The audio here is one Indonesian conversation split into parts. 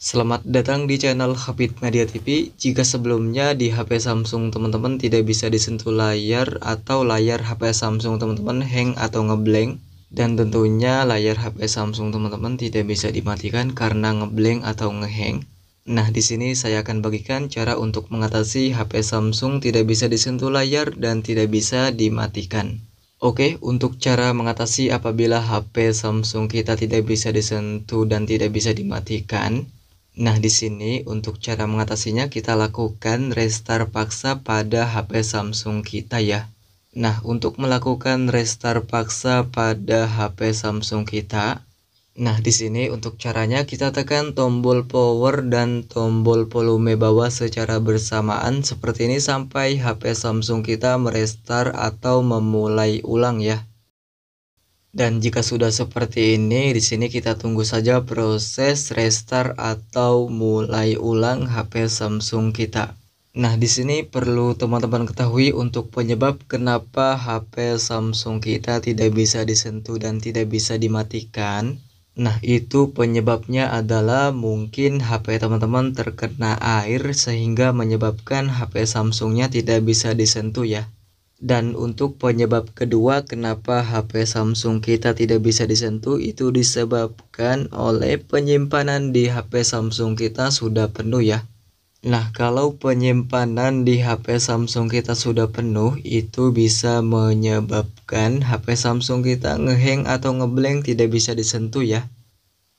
Selamat datang di channel Habit Media TV. Jika sebelumnya di HP Samsung teman-teman tidak bisa disentuh layar atau layar HP Samsung teman-teman hang atau ngeblank dan tentunya layar HP Samsung teman-teman tidak bisa dimatikan karena ngeblank atau ngehang. Nah, di sini saya akan bagikan cara untuk mengatasi HP Samsung tidak bisa disentuh layar dan tidak bisa dimatikan. Oke, untuk cara mengatasi apabila HP Samsung kita tidak bisa disentuh dan tidak bisa dimatikan, Nah, di sini untuk cara mengatasinya kita lakukan restart paksa pada HP Samsung kita ya. Nah, untuk melakukan restart paksa pada HP Samsung kita, nah di sini untuk caranya kita tekan tombol power dan tombol volume bawah secara bersamaan seperti ini sampai HP Samsung kita merestart atau memulai ulang ya. Dan jika sudah seperti ini, di sini kita tunggu saja proses restart atau mulai ulang HP Samsung kita. Nah, di sini perlu teman-teman ketahui untuk penyebab kenapa HP Samsung kita tidak bisa disentuh dan tidak bisa dimatikan. Nah, itu penyebabnya adalah mungkin HP teman-teman terkena air sehingga menyebabkan HP Samsungnya tidak bisa disentuh ya. Dan untuk penyebab kedua kenapa HP Samsung kita tidak bisa disentuh itu disebabkan oleh penyimpanan di HP Samsung kita sudah penuh ya. Nah kalau penyimpanan di HP Samsung kita sudah penuh itu bisa menyebabkan HP Samsung kita ngeheng atau ngeblank tidak bisa disentuh ya.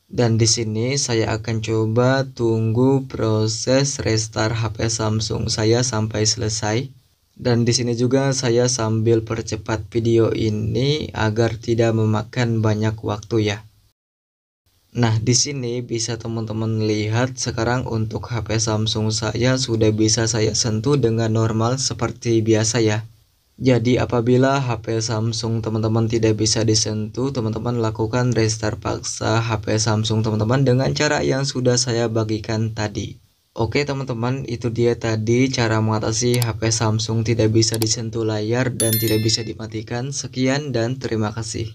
Dan di sini saya akan coba tunggu proses restart HP Samsung saya sampai selesai. Dan di sini juga saya sambil percepat video ini agar tidak memakan banyak waktu ya. Nah, di sini bisa teman-teman lihat sekarang untuk HP Samsung saya sudah bisa saya sentuh dengan normal seperti biasa ya. Jadi apabila HP Samsung teman-teman tidak bisa disentuh, teman-teman lakukan restart paksa HP Samsung teman-teman dengan cara yang sudah saya bagikan tadi. Oke teman-teman, itu dia tadi cara mengatasi HP Samsung tidak bisa disentuh layar dan tidak bisa dimatikan. Sekian dan terima kasih.